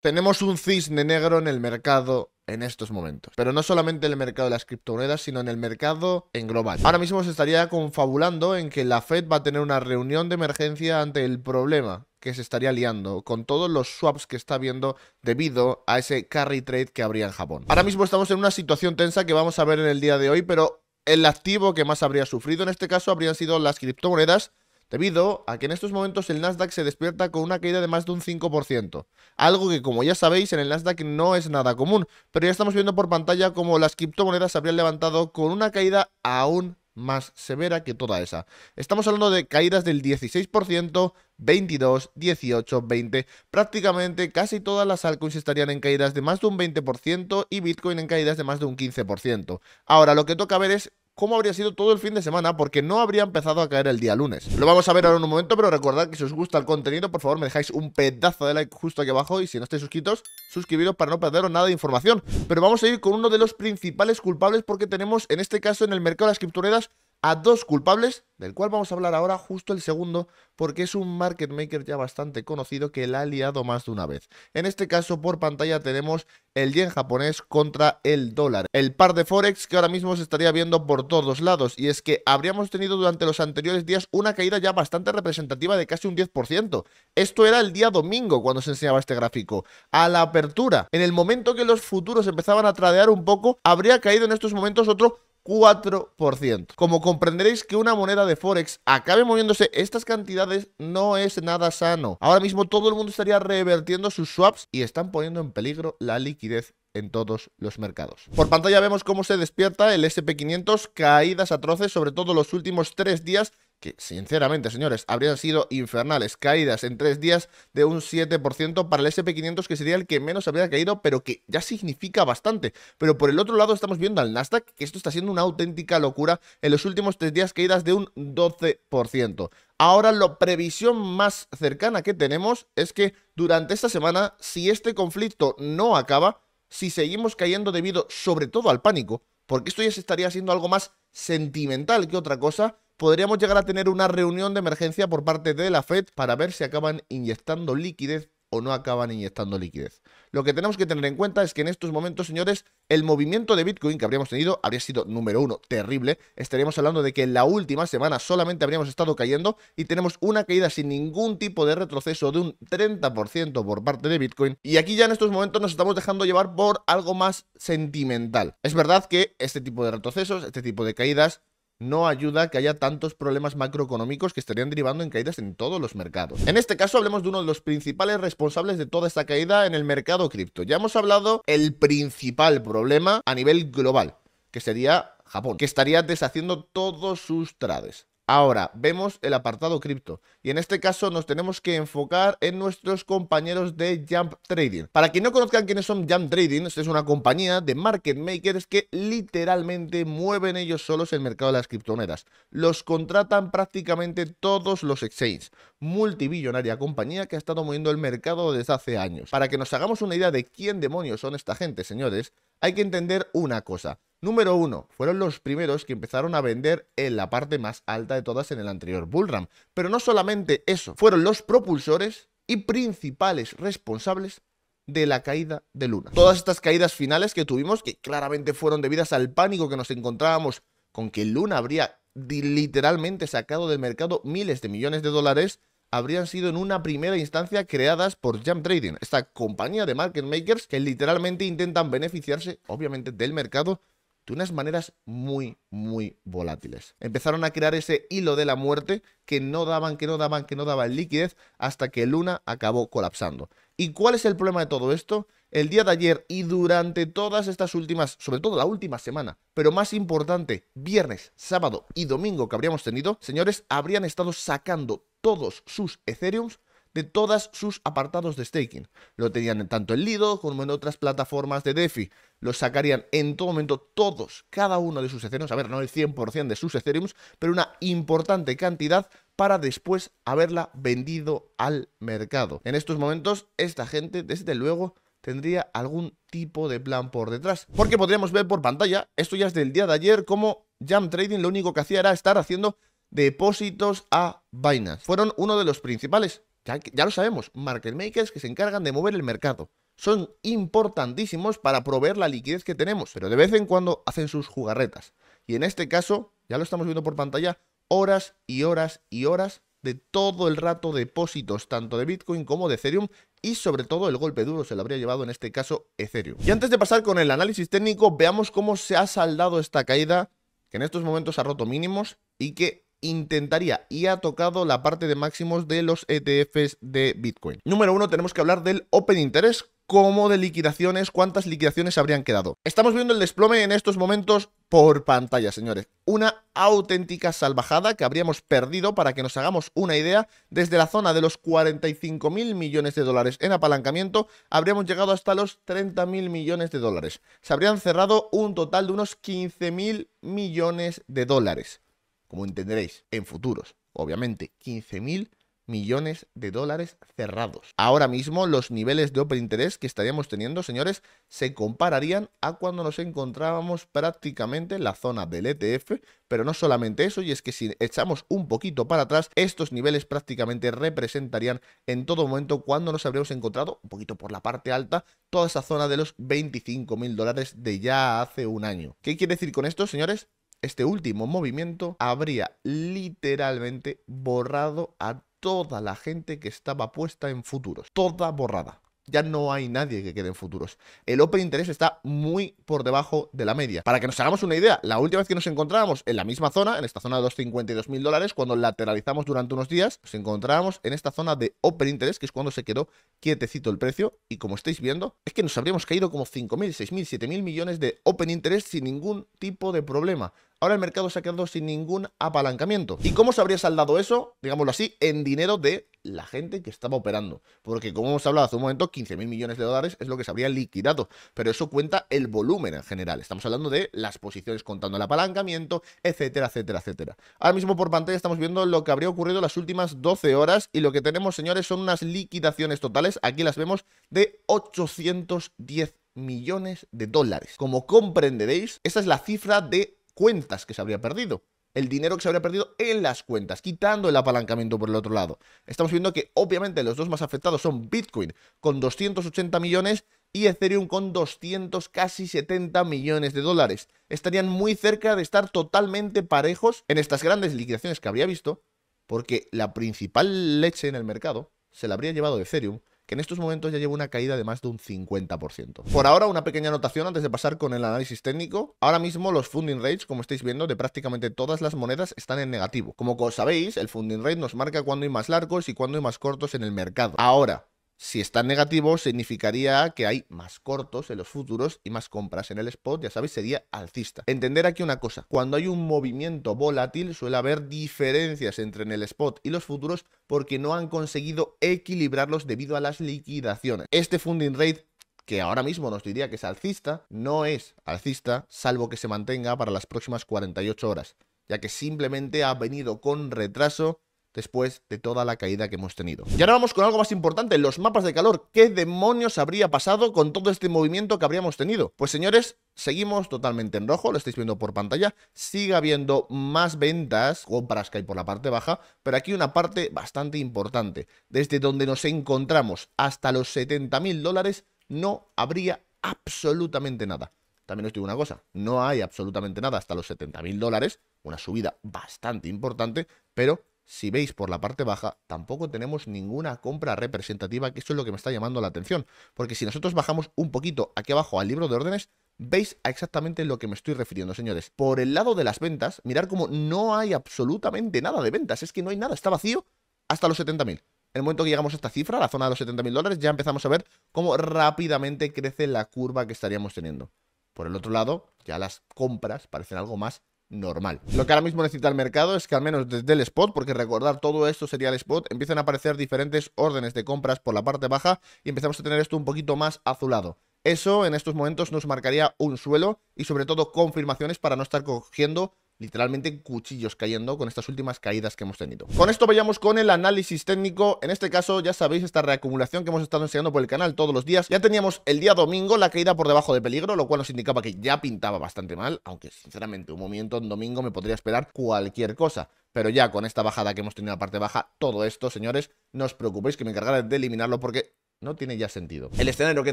Tenemos un cisne negro en el mercado en estos momentos. Pero no solamente en el mercado de las criptomonedas, sino en el mercado en global. Ahora mismo se estaría confabulando en que la Fed va a tener una reunión de emergencia ante el problema que se estaría liando con todos los swaps que está viendo debido a ese carry trade que habría en Japón. Ahora mismo estamos en una situación tensa que vamos a ver en el día de hoy, pero el activo que más habría sufrido en este caso habrían sido las criptomonedas debido a que en estos momentos el Nasdaq se despierta con una caída de más de un 5%, algo que como ya sabéis en el Nasdaq no es nada común, pero ya estamos viendo por pantalla como las criptomonedas se habrían levantado con una caída aún más severa que toda esa. Estamos hablando de caídas del 16%, 22, 18, 20. Prácticamente casi todas las altcoins estarían en caídas de más de un 20% y Bitcoin en caídas de más de un 15%. Ahora lo que toca ver es cómo habría sido todo el fin de semana porque no habría empezado a caer el día lunes. Lo vamos a ver ahora en un momento, pero recordad que si os gusta el contenido, por favor me dejáis un pedazo de like justo aquí abajo y si no estáis suscritos, suscribiros para no perderos nada de información. Pero vamos a ir con uno de los principales culpables porque tenemos en este caso en el mercado de las criptomonedas a dos culpables, del cual vamos a hablar ahora justo el segundo, porque es un market maker ya bastante conocido que la ha liado más de una vez. En este caso, por pantalla tenemos el yen japonés contra el dólar, el par de forex que ahora mismo se estaría viendo por todos lados, y es que habríamos tenido durante los anteriores días una caída ya bastante representativa de casi un 10%. Esto era el día domingo cuando se enseñaba este gráfico. A la apertura, en el momento que los futuros empezaban a tradear un poco, habría caído en estos momentos otro 4%. Como comprenderéis que una moneda de Forex acabe moviéndose estas cantidades no es nada sano. Ahora mismo todo el mundo estaría revertiendo sus swaps y están poniendo en peligro la liquidez en todos los mercados. Por pantalla vemos cómo se despierta el SP500, caídas atroces, sobre todo los últimos tres días que sinceramente, señores, habrían sido infernales, caídas en tres días de un 7% para el SP500, que sería el que menos habría caído, pero que ya significa bastante. Pero por el otro lado estamos viendo al Nasdaq, que esto está siendo una auténtica locura en los últimos tres días, caídas de un 12%. Ahora la previsión más cercana que tenemos es que durante esta semana, si este conflicto no acaba, si seguimos cayendo debido sobre todo al pánico, porque esto ya se estaría haciendo algo más sentimental que otra cosa, podríamos llegar a tener una reunión de emergencia por parte de la Fed para ver si acaban inyectando liquidez o no acaban inyectando liquidez. Lo que tenemos que tener en cuenta es que en estos momentos, señores, el movimiento de Bitcoin que habríamos tenido habría sido número uno, terrible. Estaríamos hablando de que en la última semana solamente habríamos estado cayendo y tenemos una caída sin ningún tipo de retroceso de un 30% por parte de Bitcoin. Y aquí ya en estos momentos nos estamos dejando llevar por algo más sentimental. Es verdad que este tipo de retrocesos, este tipo de caídas, no ayuda que haya tantos problemas macroeconómicos que estarían derivando en caídas en todos los mercados. En este caso hablemos de uno de los principales responsables de toda esta caída en el mercado cripto. Ya hemos hablado el principal problema a nivel global, que sería Japón, que estaría deshaciendo todos sus trades. Ahora, vemos el apartado cripto y en este caso nos tenemos que enfocar en nuestros compañeros de Jump Trading. Para que no conozcan quiénes son Jump Trading, es una compañía de market makers que literalmente mueven ellos solos el mercado de las criptomonedas. Los contratan prácticamente todos los exchanges. Multibillonaria compañía que ha estado moviendo el mercado desde hace años. Para que nos hagamos una idea de quién demonios son esta gente, señores, hay que entender una cosa. Número uno, fueron los primeros que empezaron a vender en la parte más alta de todas en el anterior Bullram. Pero no solamente eso, fueron los propulsores y principales responsables de la caída de Luna. Todas estas caídas finales que tuvimos, que claramente fueron debidas al pánico que nos encontrábamos con que Luna habría literalmente sacado del mercado miles de millones de dólares, habrían sido en una primera instancia creadas por Jump Trading, esta compañía de market makers que literalmente intentan beneficiarse, obviamente, del mercado de unas maneras muy, muy volátiles. Empezaron a crear ese hilo de la muerte que no daban, que no daban, que no daban liquidez hasta que Luna acabó colapsando. ¿Y cuál es el problema de todo esto? el día de ayer y durante todas estas últimas, sobre todo la última semana, pero más importante, viernes, sábado y domingo que habríamos tenido, señores, habrían estado sacando todos sus Ethereums de todos sus apartados de staking. Lo tenían tanto en Lido como en otras plataformas de DeFi. Lo sacarían en todo momento todos, cada uno de sus Ethereums, a ver, no el 100% de sus Ethereums, pero una importante cantidad para después haberla vendido al mercado. En estos momentos, esta gente, desde luego, tendría algún tipo de plan por detrás. Porque podríamos ver por pantalla, esto ya es del día de ayer, como Jam Trading lo único que hacía era estar haciendo depósitos a Binance. Fueron uno de los principales, ya, ya lo sabemos, market makers que se encargan de mover el mercado. Son importantísimos para proveer la liquidez que tenemos, pero de vez en cuando hacen sus jugarretas. Y en este caso, ya lo estamos viendo por pantalla, horas y horas y horas de todo el rato depósitos tanto de Bitcoin como de Ethereum y sobre todo el golpe duro se lo habría llevado en este caso Ethereum. Y antes de pasar con el análisis técnico, veamos cómo se ha saldado esta caída que en estos momentos ha roto mínimos y que intentaría y ha tocado la parte de máximos de los ETFs de Bitcoin. Número uno, tenemos que hablar del Open Interest cómo de liquidaciones, cuántas liquidaciones habrían quedado. Estamos viendo el desplome en estos momentos por pantalla, señores. Una auténtica salvajada que habríamos perdido para que nos hagamos una idea. Desde la zona de los 45 mil millones de dólares en apalancamiento, habríamos llegado hasta los 30 mil millones de dólares. Se habrían cerrado un total de unos 15 mil millones de dólares. Como entenderéis, en futuros, obviamente, 15.000 mil millones de dólares cerrados. Ahora mismo los niveles de open interés que estaríamos teniendo, señores, se compararían a cuando nos encontrábamos prácticamente en la zona del ETF, pero no solamente eso, y es que si echamos un poquito para atrás, estos niveles prácticamente representarían en todo momento cuando nos habríamos encontrado, un poquito por la parte alta, toda esa zona de los 25 mil dólares de ya hace un año. ¿Qué quiere decir con esto, señores? este último movimiento habría literalmente borrado a toda la gente que estaba puesta en futuros, toda borrada. Ya no hay nadie que quede en futuros. El Open Interest está muy por debajo de la media. Para que nos hagamos una idea, la última vez que nos encontrábamos en la misma zona, en esta zona de los 52 mil dólares, cuando lateralizamos durante unos días, nos encontrábamos en esta zona de Open Interest, que es cuando se quedó quietecito el precio. Y como estáis viendo, es que nos habríamos caído como mil, mil, 6.000, mil millones de Open Interest sin ningún tipo de problema. Ahora el mercado se ha quedado sin ningún apalancamiento. ¿Y cómo se habría saldado eso, digámoslo así, en dinero de la gente que estaba operando? Porque como hemos hablado hace un momento, 15 millones de dólares es lo que se habría liquidado, pero eso cuenta el volumen en general. Estamos hablando de las posiciones contando el apalancamiento, etcétera, etcétera, etcétera. Ahora mismo por pantalla estamos viendo lo que habría ocurrido las últimas 12 horas y lo que tenemos, señores, son unas liquidaciones totales. Aquí las vemos de 810 millones de dólares. Como comprenderéis, esa es la cifra de cuentas que se habría perdido. El dinero que se habría perdido en las cuentas, quitando el apalancamiento por el otro lado. Estamos viendo que obviamente los dos más afectados son Bitcoin con 280 millones y Ethereum con 200 casi 70 millones de dólares. Estarían muy cerca de estar totalmente parejos en estas grandes liquidaciones que habría visto, porque la principal leche en el mercado se la habría llevado Ethereum que en estos momentos ya lleva una caída de más de un 50%. Por ahora, una pequeña anotación antes de pasar con el análisis técnico. Ahora mismo los funding rates, como estáis viendo, de prácticamente todas las monedas están en negativo. Como sabéis, el funding rate nos marca cuándo hay más largos y cuándo hay más cortos en el mercado. Ahora, si está negativo, significaría que hay más cortos en los futuros y más compras en el spot, ya sabéis, sería alcista. Entender aquí una cosa, cuando hay un movimiento volátil suele haber diferencias entre en el spot y los futuros porque no han conseguido equilibrarlos debido a las liquidaciones. Este funding rate que ahora mismo nos diría que es alcista, no es alcista, salvo que se mantenga para las próximas 48 horas, ya que simplemente ha venido con retraso después de toda la caída que hemos tenido. Y ahora vamos con algo más importante, los mapas de calor. ¿Qué demonios habría pasado con todo este movimiento que habríamos tenido? Pues señores, seguimos totalmente en rojo, lo estáis viendo por pantalla. Sigue habiendo más ventas, compras que hay por la parte baja, pero aquí una parte bastante importante. Desde donde nos encontramos hasta los 70.000 dólares no habría absolutamente nada. También os digo una cosa, no hay absolutamente nada hasta los 70.000 dólares, una subida bastante importante, pero si veis por la parte baja, tampoco tenemos ninguna compra representativa, que eso es lo que me está llamando la atención. Porque si nosotros bajamos un poquito aquí abajo al libro de órdenes, veis a exactamente lo que me estoy refiriendo, señores. Por el lado de las ventas, mirar cómo no hay absolutamente nada de ventas, es que no hay nada, está vacío hasta los 70.000. En el momento que llegamos a esta cifra, a la zona de los 70.000 dólares, ya empezamos a ver cómo rápidamente crece la curva que estaríamos teniendo. Por el otro lado, ya las compras parecen algo más normal. Lo que ahora mismo necesita el mercado es que al menos desde el spot, porque recordar todo esto sería el spot, empiezan a aparecer diferentes órdenes de compras por la parte baja y empezamos a tener esto un poquito más azulado. Eso en estos momentos nos marcaría un suelo y sobre todo confirmaciones para no estar cogiendo literalmente cuchillos cayendo con estas últimas caídas que hemos tenido. Con esto vayamos con el análisis técnico. En este caso, ya sabéis, esta reacumulación que hemos estado enseñando por el canal todos los días. Ya teníamos el día domingo la caída por debajo de peligro, lo cual nos indicaba que ya pintaba bastante mal, aunque sinceramente un momento en domingo me podría esperar cualquier cosa. Pero ya con esta bajada que hemos tenido la parte baja, todo esto, señores, no os preocupéis que me encargaré de eliminarlo porque no tiene ya sentido. El escenario que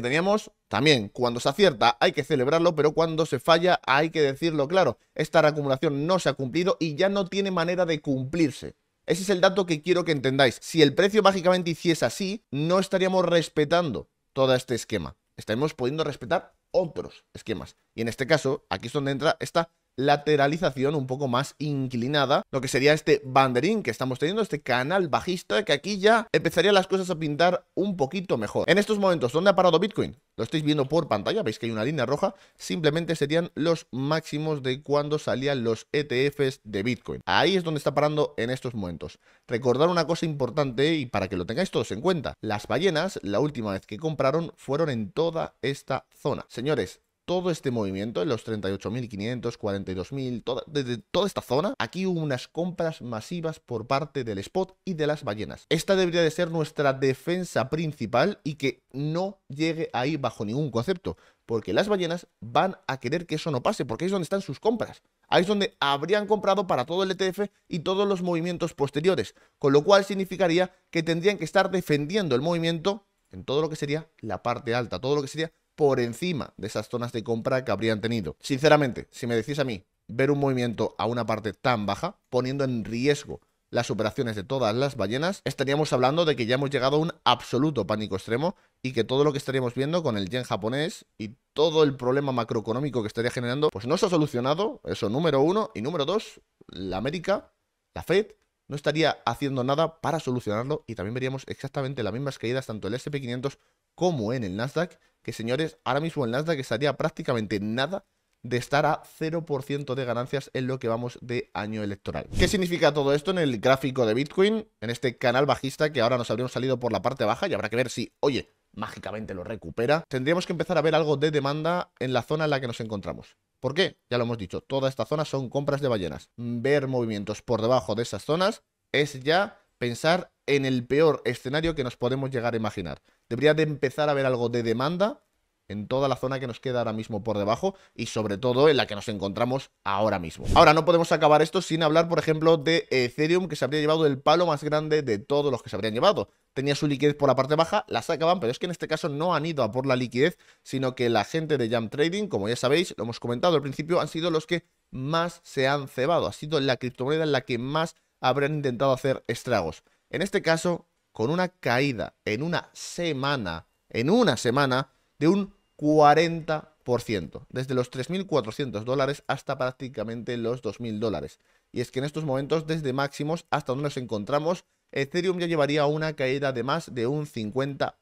teníamos, también, cuando se acierta hay que celebrarlo, pero cuando se falla hay que decirlo claro. Esta reacumulación no se ha cumplido y ya no tiene manera de cumplirse. Ese es el dato que quiero que entendáis. Si el precio mágicamente hiciese así, no estaríamos respetando todo este esquema. Estaríamos pudiendo respetar otros esquemas. Y en este caso, aquí es donde entra esta lateralización un poco más inclinada, lo que sería este banderín que estamos teniendo, este canal bajista, que aquí ya empezarían las cosas a pintar un poquito mejor. En estos momentos, ¿dónde ha parado Bitcoin? Lo estáis viendo por pantalla, veis que hay una línea roja, simplemente serían los máximos de cuando salían los ETFs de Bitcoin. Ahí es donde está parando en estos momentos. Recordar una cosa importante y para que lo tengáis todos en cuenta, las ballenas la última vez que compraron fueron en toda esta zona. Señores, todo este movimiento, en los 38.500, 42.000, desde toda esta zona, aquí hubo unas compras masivas por parte del spot y de las ballenas. Esta debería de ser nuestra defensa principal y que no llegue ahí bajo ningún concepto, porque las ballenas van a querer que eso no pase, porque ahí es donde están sus compras. Ahí es donde habrían comprado para todo el ETF y todos los movimientos posteriores, con lo cual significaría que tendrían que estar defendiendo el movimiento en todo lo que sería la parte alta, todo lo que sería por encima de esas zonas de compra que habrían tenido. Sinceramente, si me decís a mí ver un movimiento a una parte tan baja, poniendo en riesgo las operaciones de todas las ballenas, estaríamos hablando de que ya hemos llegado a un absoluto pánico extremo y que todo lo que estaríamos viendo con el yen japonés y todo el problema macroeconómico que estaría generando, pues no se ha solucionado, eso número uno, y número dos, la América, la Fed, no estaría haciendo nada para solucionarlo y también veríamos exactamente las mismas caídas tanto el SP500 como en el Nasdaq, que señores, ahora mismo el Nasdaq estaría prácticamente nada de estar a 0% de ganancias en lo que vamos de año electoral. ¿Qué significa todo esto en el gráfico de Bitcoin? En este canal bajista que ahora nos habríamos salido por la parte baja y habrá que ver si, oye, mágicamente lo recupera. Tendríamos que empezar a ver algo de demanda en la zona en la que nos encontramos. ¿Por qué? Ya lo hemos dicho, toda esta zona son compras de ballenas. Ver movimientos por debajo de esas zonas es ya pensar en el peor escenario que nos podemos llegar a imaginar. Debería de empezar a haber algo de demanda en toda la zona que nos queda ahora mismo por debajo y sobre todo en la que nos encontramos ahora mismo. Ahora, no podemos acabar esto sin hablar, por ejemplo, de Ethereum, que se habría llevado el palo más grande de todos los que se habrían llevado. Tenía su liquidez por la parte baja, la sacaban, pero es que en este caso no han ido a por la liquidez, sino que la gente de Jam Trading, como ya sabéis, lo hemos comentado al principio, han sido los que más se han cebado. Ha sido la criptomoneda en la que más habrán intentado hacer estragos. En este caso, con una caída en una semana, en una semana, de un 40%, desde los 3.400 dólares hasta prácticamente los 2.000 dólares. Y es que en estos momentos, desde máximos hasta donde nos encontramos, Ethereum ya llevaría una caída de más de un 50%.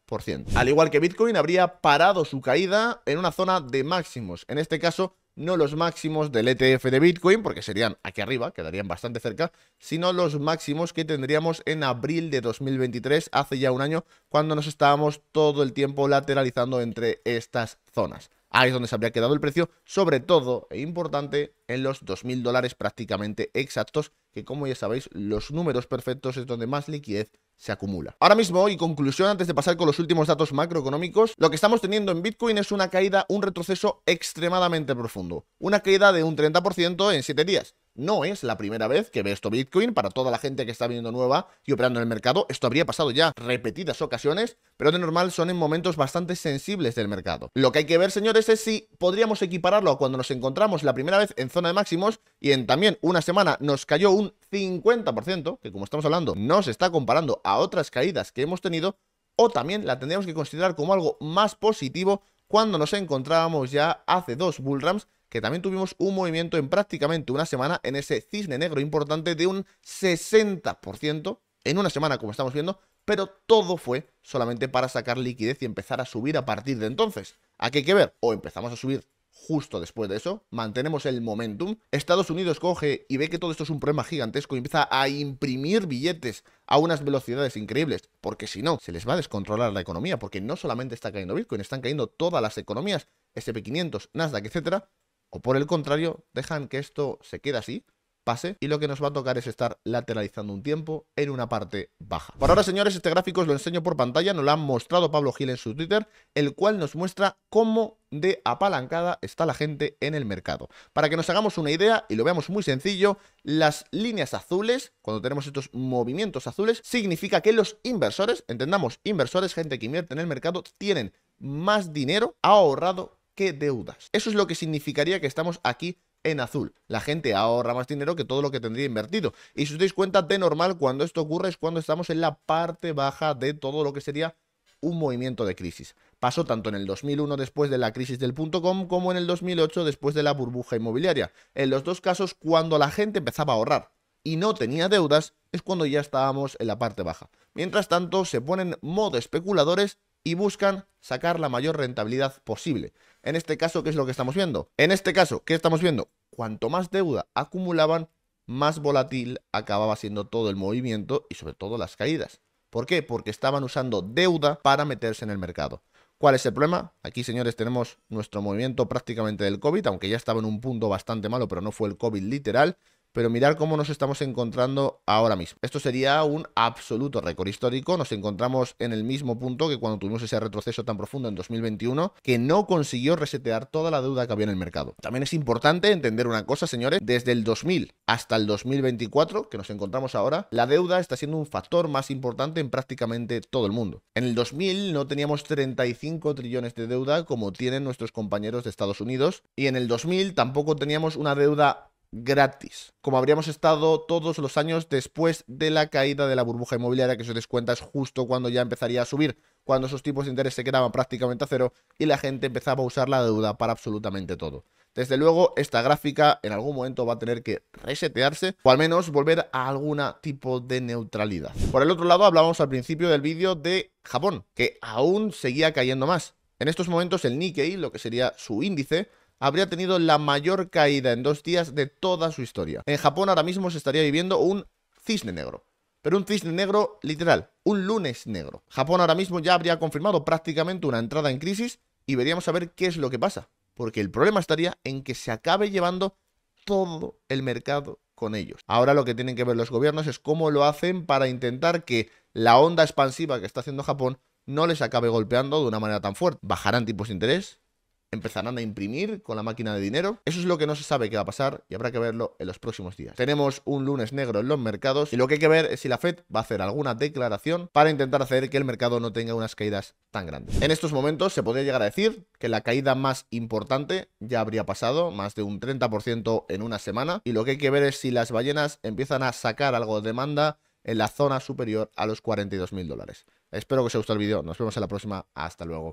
Al igual que Bitcoin, habría parado su caída en una zona de máximos, en este caso no los máximos del ETF de Bitcoin, porque serían aquí arriba, quedarían bastante cerca, sino los máximos que tendríamos en abril de 2023, hace ya un año, cuando nos estábamos todo el tiempo lateralizando entre estas zonas. Ahí es donde se habría quedado el precio, sobre todo e importante en los 2.000 dólares prácticamente exactos, que como ya sabéis, los números perfectos es donde más liquidez se acumula. Ahora mismo, y conclusión antes de pasar con los últimos datos macroeconómicos, lo que estamos teniendo en Bitcoin es una caída, un retroceso extremadamente profundo. Una caída de un 30% en 7 días. No es la primera vez que ve esto Bitcoin, para toda la gente que está viendo nueva y operando en el mercado, esto habría pasado ya repetidas ocasiones, pero de normal son en momentos bastante sensibles del mercado. Lo que hay que ver, señores, es si podríamos equipararlo a cuando nos encontramos la primera vez en zona de máximos y en también una semana nos cayó un 50%, que como estamos hablando no se está comparando a otras caídas que hemos tenido, o también la tendríamos que considerar como algo más positivo cuando nos encontrábamos ya hace dos bullrams que también tuvimos un movimiento en prácticamente una semana en ese cisne negro importante de un 60% en una semana, como estamos viendo, pero todo fue solamente para sacar liquidez y empezar a subir a partir de entonces. qué hay que ver, o empezamos a subir justo después de eso, mantenemos el momentum, Estados Unidos coge y ve que todo esto es un problema gigantesco y empieza a imprimir billetes a unas velocidades increíbles, porque si no, se les va a descontrolar la economía, porque no solamente está cayendo Bitcoin, están cayendo todas las economías, SP500, Nasdaq, etcétera, o por el contrario, dejan que esto se quede así, pase, y lo que nos va a tocar es estar lateralizando un tiempo en una parte baja. Por ahora, señores, este gráfico os lo enseño por pantalla, nos lo ha mostrado Pablo Gil en su Twitter, el cual nos muestra cómo de apalancada está la gente en el mercado. Para que nos hagamos una idea y lo veamos muy sencillo, las líneas azules, cuando tenemos estos movimientos azules, significa que los inversores, entendamos inversores, gente que invierte en el mercado, tienen más dinero ahorrado ¿Qué deudas. Eso es lo que significaría que estamos aquí en azul. La gente ahorra más dinero que todo lo que tendría invertido. Y si os dais cuenta, de normal, cuando esto ocurre es cuando estamos en la parte baja de todo lo que sería un movimiento de crisis. Pasó tanto en el 2001 después de la crisis del punto com como en el 2008 después de la burbuja inmobiliaria. En los dos casos, cuando la gente empezaba a ahorrar y no tenía deudas, es cuando ya estábamos en la parte baja. Mientras tanto, se ponen modo especuladores y buscan sacar la mayor rentabilidad posible. En este caso, ¿qué es lo que estamos viendo? En este caso, ¿qué estamos viendo? Cuanto más deuda acumulaban, más volátil acababa siendo todo el movimiento y sobre todo las caídas. ¿Por qué? Porque estaban usando deuda para meterse en el mercado. ¿Cuál es el problema? Aquí, señores, tenemos nuestro movimiento prácticamente del COVID, aunque ya estaba en un punto bastante malo, pero no fue el COVID literal pero mirar cómo nos estamos encontrando ahora mismo. Esto sería un absoluto récord histórico, nos encontramos en el mismo punto que cuando tuvimos ese retroceso tan profundo en 2021, que no consiguió resetear toda la deuda que había en el mercado. También es importante entender una cosa, señores, desde el 2000 hasta el 2024, que nos encontramos ahora, la deuda está siendo un factor más importante en prácticamente todo el mundo. En el 2000 no teníamos 35 trillones de deuda como tienen nuestros compañeros de Estados Unidos, y en el 2000 tampoco teníamos una deuda gratis, como habríamos estado todos los años después de la caída de la burbuja inmobiliaria, que se descuenta es justo cuando ya empezaría a subir, cuando esos tipos de interés se quedaban prácticamente a cero y la gente empezaba a usar la deuda para absolutamente todo. Desde luego, esta gráfica en algún momento va a tener que resetearse o al menos volver a algún tipo de neutralidad. Por el otro lado, hablábamos al principio del vídeo de Japón, que aún seguía cayendo más. En estos momentos el Nikkei, lo que sería su índice, habría tenido la mayor caída en dos días de toda su historia. En Japón ahora mismo se estaría viviendo un cisne negro. Pero un cisne negro literal, un lunes negro. Japón ahora mismo ya habría confirmado prácticamente una entrada en crisis y veríamos a ver qué es lo que pasa. Porque el problema estaría en que se acabe llevando todo el mercado con ellos. Ahora lo que tienen que ver los gobiernos es cómo lo hacen para intentar que la onda expansiva que está haciendo Japón no les acabe golpeando de una manera tan fuerte. Bajarán tipos de interés, empezarán a imprimir con la máquina de dinero. Eso es lo que no se sabe qué va a pasar y habrá que verlo en los próximos días. Tenemos un lunes negro en los mercados y lo que hay que ver es si la Fed va a hacer alguna declaración para intentar hacer que el mercado no tenga unas caídas tan grandes. En estos momentos se podría llegar a decir que la caída más importante ya habría pasado, más de un 30% en una semana y lo que hay que ver es si las ballenas empiezan a sacar algo de demanda en la zona superior a los 42.000 dólares. Espero que os haya gustado el vídeo, nos vemos en la próxima, hasta luego.